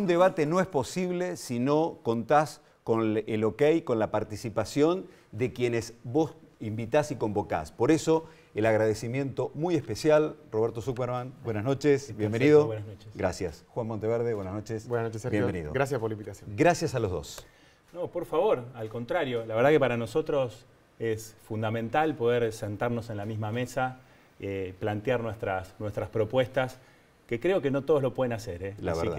Un debate no es posible si no contás con el ok, con la participación de quienes vos invitás y convocás. Por eso, el agradecimiento muy especial, Roberto Superman. buenas noches, bienvenido. buenas noches. Gracias. Juan Monteverde, buenas noches. Buenas noches, Bienvenido. Gracias por la invitación. Gracias a los dos. No, por favor, al contrario, la verdad que para nosotros es fundamental poder sentarnos en la misma mesa, eh, plantear nuestras, nuestras propuestas, que creo que no todos lo pueden hacer. ¿eh? La verdad.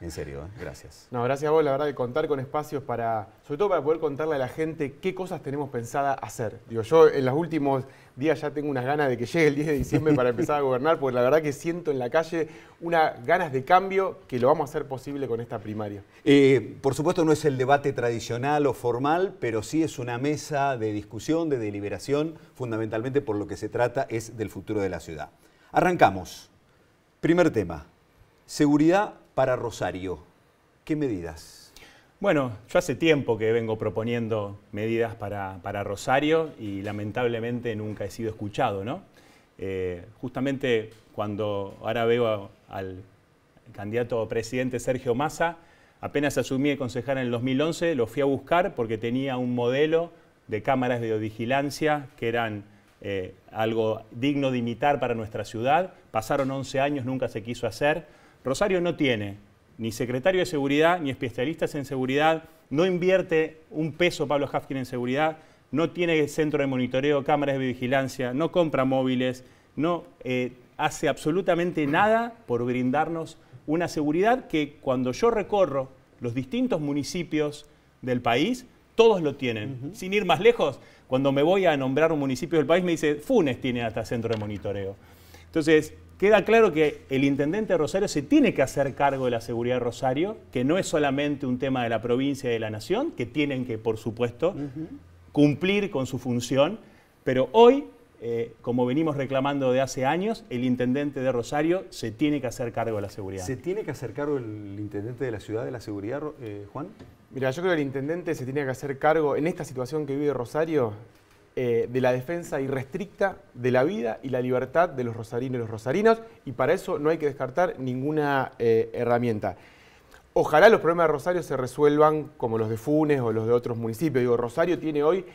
En serio, ¿eh? gracias. No, gracias a vos, la verdad, de contar con espacios para, sobre todo para poder contarle a la gente qué cosas tenemos pensada hacer. Digo, yo en los últimos días ya tengo unas ganas de que llegue el 10 de diciembre para empezar a gobernar, porque la verdad que siento en la calle unas ganas de cambio que lo vamos a hacer posible con esta primaria. Eh, por supuesto, no es el debate tradicional o formal, pero sí es una mesa de discusión, de deliberación, fundamentalmente por lo que se trata es del futuro de la ciudad. Arrancamos. Primer tema, seguridad para Rosario. ¿Qué medidas? Bueno, yo hace tiempo que vengo proponiendo medidas para, Rosario y lamentablemente nunca he sido escuchado, ¿no? Eh, justamente cuando ahora veo al candidato a presidente Sergio Massa, apenas asumí de concejal en el 2011, lo fui a buscar porque tenía un modelo de cámaras de videovigilancia que eran eh, algo digno de imitar para nuestra ciudad. Pasaron 11 años, nunca se quiso hacer. Rosario no tiene ni secretario de seguridad, ni especialistas en seguridad, no invierte un peso Pablo Hafkin en seguridad, no tiene centro de monitoreo, cámaras de vigilancia, no compra móviles, no eh, hace absolutamente nada por brindarnos una seguridad que cuando yo recorro los distintos municipios del país, todos lo tienen. Sin ir más lejos, cuando me voy a nombrar un municipio del país me dice, Funes tiene hasta centro de monitoreo. Entonces, queda claro que el intendente de Rosario se tiene que hacer cargo de la seguridad de Rosario, que no es solamente un tema de la provincia y de la nación, que tienen que, por supuesto, cumplir con su función, pero hoy, eh, como venimos reclamando de hace años, el intendente de Rosario se tiene que hacer cargo de la seguridad. ¿Se tiene que hacer cargo el intendente de la ciudad de la seguridad, eh, Juan? Mira, yo creo que el intendente se tiene que hacer cargo en esta situación que vive Rosario, eh, de la defensa irrestricta de la vida y la libertad de los rosarinos y los rosarinos, y para eso no hay que descartar ninguna eh, herramienta. Ojalá los problemas de Rosario se resuelvan como los de Funes o los de otros municipios. Digo, Rosario tiene hoy,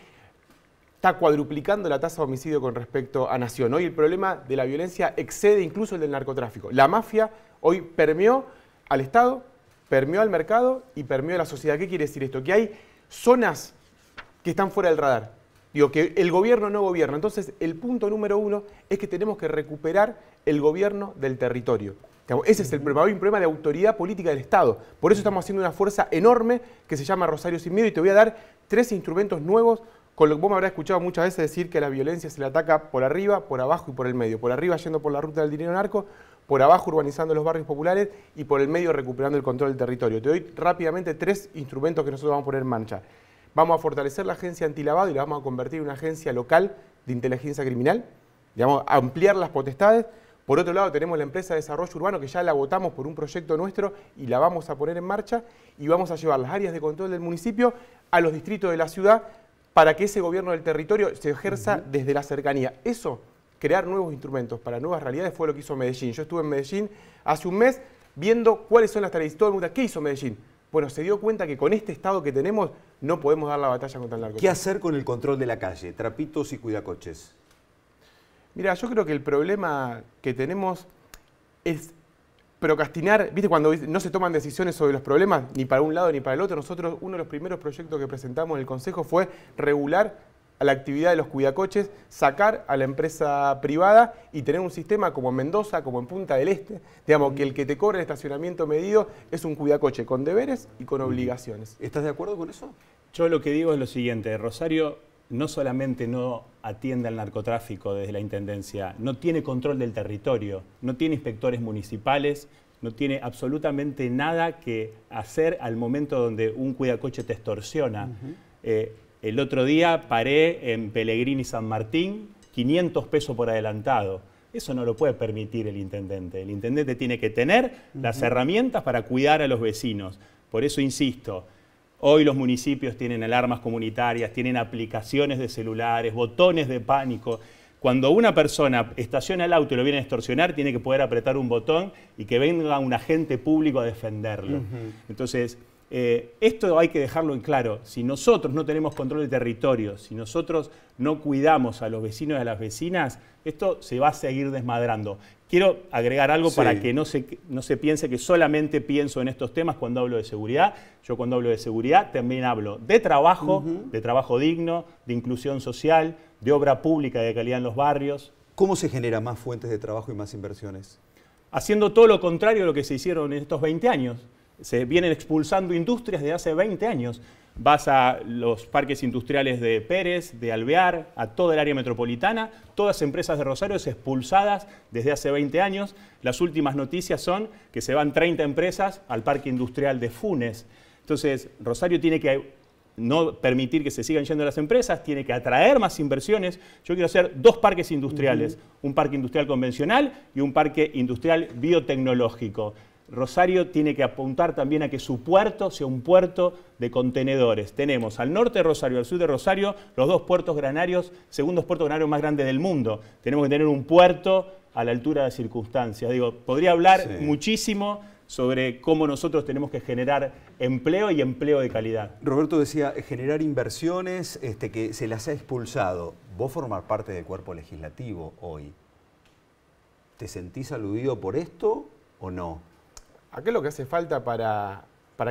está cuadruplicando la tasa de homicidio con respecto a Nación. Hoy el problema de la violencia excede incluso el del narcotráfico. La mafia hoy permeó al Estado, permeó al mercado y permeó a la sociedad. ¿Qué quiere decir esto? Que hay zonas que están fuera del radar Digo, que el gobierno no gobierna. Entonces, el punto número uno es que tenemos que recuperar el gobierno del territorio. Ese es el problema, hay un problema de autoridad política del Estado. Por eso estamos haciendo una fuerza enorme que se llama Rosario Sin Miedo y te voy a dar tres instrumentos nuevos con lo que vos me habrás escuchado muchas veces decir que la violencia se le ataca por arriba, por abajo y por el medio. Por arriba yendo por la ruta del dinero narco, por abajo urbanizando los barrios populares y por el medio recuperando el control del territorio. Te doy rápidamente tres instrumentos que nosotros vamos a poner en marcha vamos a fortalecer la agencia antilavado y la vamos a convertir en una agencia local de inteligencia criminal, digamos, ampliar las potestades. Por otro lado, tenemos la empresa de desarrollo urbano que ya la votamos por un proyecto nuestro y la vamos a poner en marcha y vamos a llevar las áreas de control del municipio a los distritos de la ciudad para que ese gobierno del territorio se ejerza desde la cercanía. Eso, crear nuevos instrumentos para nuevas realidades fue lo que hizo Medellín. Yo estuve en Medellín hace un mes viendo cuáles son las tareas. Todo ¿qué hizo Medellín? Bueno, se dio cuenta que con este estado que tenemos no podemos dar la batalla contra el narcotráfico. ¿Qué hacer con el control de la calle? Trapitos y cuidacoches. Mira, yo creo que el problema que tenemos es procrastinar, viste, cuando no se toman decisiones sobre los problemas, ni para un lado ni para el otro, nosotros uno de los primeros proyectos que presentamos en el Consejo fue regular la actividad de los cuidacoches, sacar a la empresa privada y tener un sistema como en Mendoza, como en Punta del Este, digamos, que el que te cobra el estacionamiento medido es un cuidacoche con deberes y con mm. obligaciones. ¿Estás de acuerdo con eso? Yo lo que digo es lo siguiente, Rosario no solamente no atiende al narcotráfico desde la Intendencia, no tiene control del territorio, no tiene inspectores municipales, no tiene absolutamente nada que hacer al momento donde un cuidacoche te extorsiona. Eh, el otro día paré en Pellegrini San Martín, 500 pesos por adelantado. Eso no lo puede permitir el intendente. El intendente tiene que tener las herramientas para cuidar a los vecinos. Por eso insisto, Hoy los municipios tienen alarmas comunitarias, tienen aplicaciones de celulares, botones de pánico. Cuando una persona estaciona el auto y lo viene a extorsionar, tiene que poder apretar un botón y que venga un agente público a defenderlo. Entonces, eh, esto hay que dejarlo en claro. Si nosotros no tenemos control de territorio, si nosotros no cuidamos a los vecinos y a las vecinas, esto se va a seguir desmadrando. Quiero agregar algo para que no se, piense que solamente pienso en estos temas cuando hablo de seguridad. Yo cuando hablo de seguridad también hablo de trabajo, de trabajo digno, de inclusión social, de obra pública de calidad en los barrios. ¿Cómo se generan más fuentes de trabajo y más inversiones? Haciendo todo lo contrario a lo que se hicieron en estos 20 años. Se vienen expulsando industrias desde hace 20 años. Vas a los parques industriales de Pérez, de Alvear, a toda el área metropolitana, todas empresas de Rosario expulsadas desde hace 20 años. Las últimas noticias son que se van 30 empresas al parque industrial de Funes. Entonces, Rosario tiene que no permitir que se sigan yendo las empresas, tiene que atraer más inversiones. Yo quiero hacer dos parques industriales, un parque industrial convencional y un parque industrial biotecnológico. Rosario tiene que apuntar también a que su puerto sea un puerto de contenedores. Tenemos al norte de Rosario, al sur de Rosario, los dos puertos granarios, segundos puertos granarios más grandes del mundo. Tenemos que tener un puerto a la altura de circunstancias. Digo, podría hablar muchísimo sobre cómo nosotros tenemos que generar empleo y empleo de calidad. Roberto decía, eh, generar inversiones este, que se las ha expulsado. Vos formar parte del cuerpo legislativo hoy. ¿Te sentís aludido por esto o no? Acá lo que hace falta para,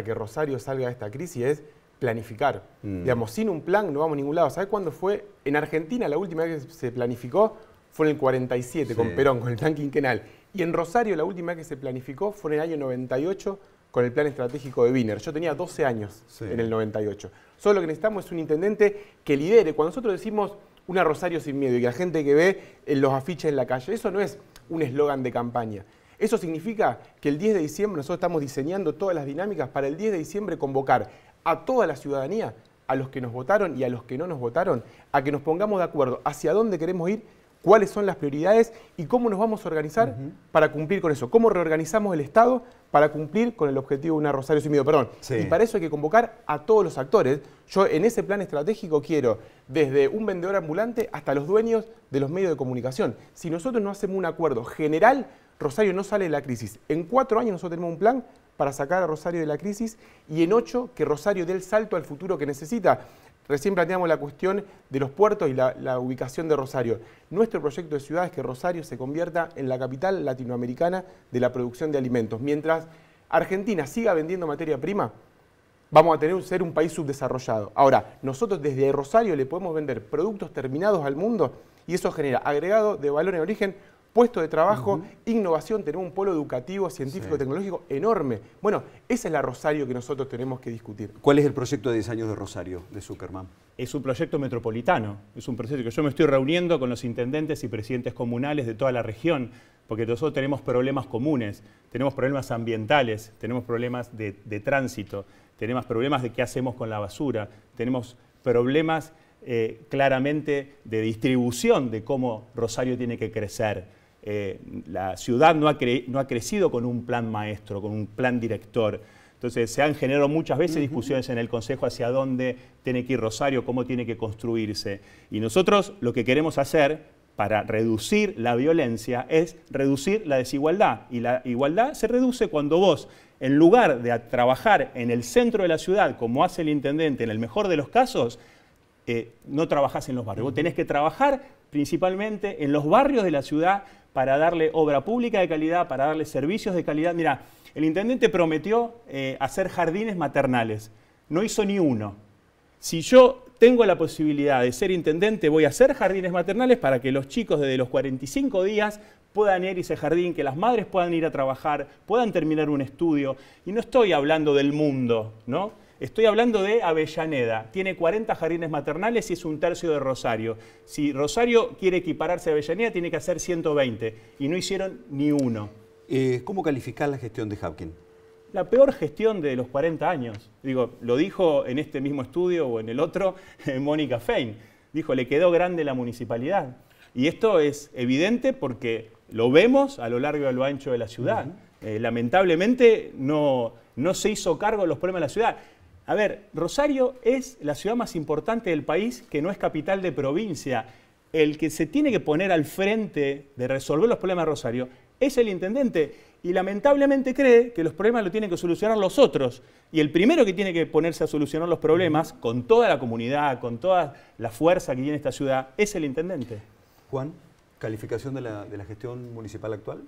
que Rosario salga de esta crisis es planificar. Mm. Digamos, sin un plan no vamos a ningún lado. ¿Sabes cuándo fue? En Argentina la última vez que se planificó fue en el 47 con Perón, con el plan quinquenal. Y en Rosario la última vez que se planificó fue en el año 98 con el plan estratégico de Wiener. Yo tenía 12 años en el 98. Solo lo que necesitamos es un intendente que lidere. Cuando nosotros decimos una Rosario sin miedo y que la gente que ve eh, los afiches en la calle, eso no es un eslogan de campaña. Eso significa que el 10 de diciembre nosotros estamos diseñando todas las dinámicas para el 10 de diciembre convocar a toda la ciudadanía, a los que nos votaron y a los que no nos votaron, a que nos pongamos de acuerdo hacia dónde queremos ir, cuáles son las prioridades y cómo nos vamos a organizar para cumplir con eso. Cómo reorganizamos el Estado para cumplir con el objetivo de una Rosario Sumido, perdón. Y para eso hay que convocar a todos los actores. Yo en ese plan estratégico quiero desde un vendedor ambulante hasta los dueños de los medios de comunicación. Si nosotros no hacemos un acuerdo general, Rosario no sale de la crisis. En cuatro años nosotros tenemos un plan para sacar a Rosario de la crisis y en ocho que Rosario dé el salto al futuro que necesita. Recién planteamos la cuestión de los puertos y la, ubicación de Rosario. Nuestro proyecto de ciudad es que Rosario se convierta en la capital latinoamericana de la producción de alimentos. Mientras Argentina siga vendiendo materia prima, vamos a tener, ser un país subdesarrollado. Ahora, nosotros desde Rosario le podemos vender productos terminados al mundo y eso genera agregado de valor en origen, Puesto de trabajo, innovación, tenemos un polo educativo, científico, tecnológico enorme. Bueno, esa es la Rosario que nosotros tenemos que discutir. ¿Cuál es el proyecto de 10 años de Rosario, de Zuckerman? Es un proyecto metropolitano, es un proyecto que yo me estoy reuniendo con los intendentes y presidentes comunales de toda la región, porque nosotros tenemos problemas comunes, tenemos problemas ambientales, tenemos problemas de, tránsito, tenemos problemas de qué hacemos con la basura, tenemos problemas eh, claramente de distribución de cómo Rosario tiene que crecer. Eh, la ciudad no ha, crecido con un plan maestro, con un plan director. Entonces se han generado muchas veces discusiones en el Consejo hacia dónde tiene que ir Rosario, cómo tiene que construirse. Y nosotros lo que queremos hacer para reducir la violencia es reducir la desigualdad. Y la igualdad se reduce cuando vos, en lugar de trabajar en el centro de la ciudad, como hace el intendente en el mejor de los casos, eh, no trabajás en los barrios. Vos tenés que trabajar principalmente en los barrios de la ciudad para darle obra pública de calidad, para darle servicios de calidad. Mira, el intendente prometió eh, hacer jardines maternales, no hizo ni uno. Si yo tengo la posibilidad de ser intendente, voy a hacer jardines maternales para que los chicos desde los 45 días puedan ir a ese jardín, que las madres puedan ir a trabajar, puedan terminar un estudio. Y no estoy hablando del mundo, ¿no? Estoy hablando de Avellaneda. Tiene 40 jardines maternales y es un tercio de Rosario. Si Rosario quiere equipararse a Avellaneda, tiene que hacer 120. Y no hicieron ni uno. Eh, ¿Cómo calificar la gestión de Hapkin? La peor gestión de los 40 años. Digo, lo dijo en este mismo estudio o en el otro eh, Mónica Fein. Dijo, le quedó grande la municipalidad. Y esto es evidente porque lo vemos a lo largo y a lo ancho de la ciudad. Eh, lamentablemente no, no se hizo cargo de los problemas de la ciudad. A ver, Rosario es la ciudad más importante del país que no es capital de provincia. El que se tiene que poner al frente de resolver los problemas de Rosario es el intendente y lamentablemente cree que los problemas lo tienen que solucionar los otros. Y el primero que tiene que ponerse a solucionar los problemas con toda la comunidad, con toda la fuerza que tiene esta ciudad, es el intendente. Juan, calificación de la, de la gestión municipal actual.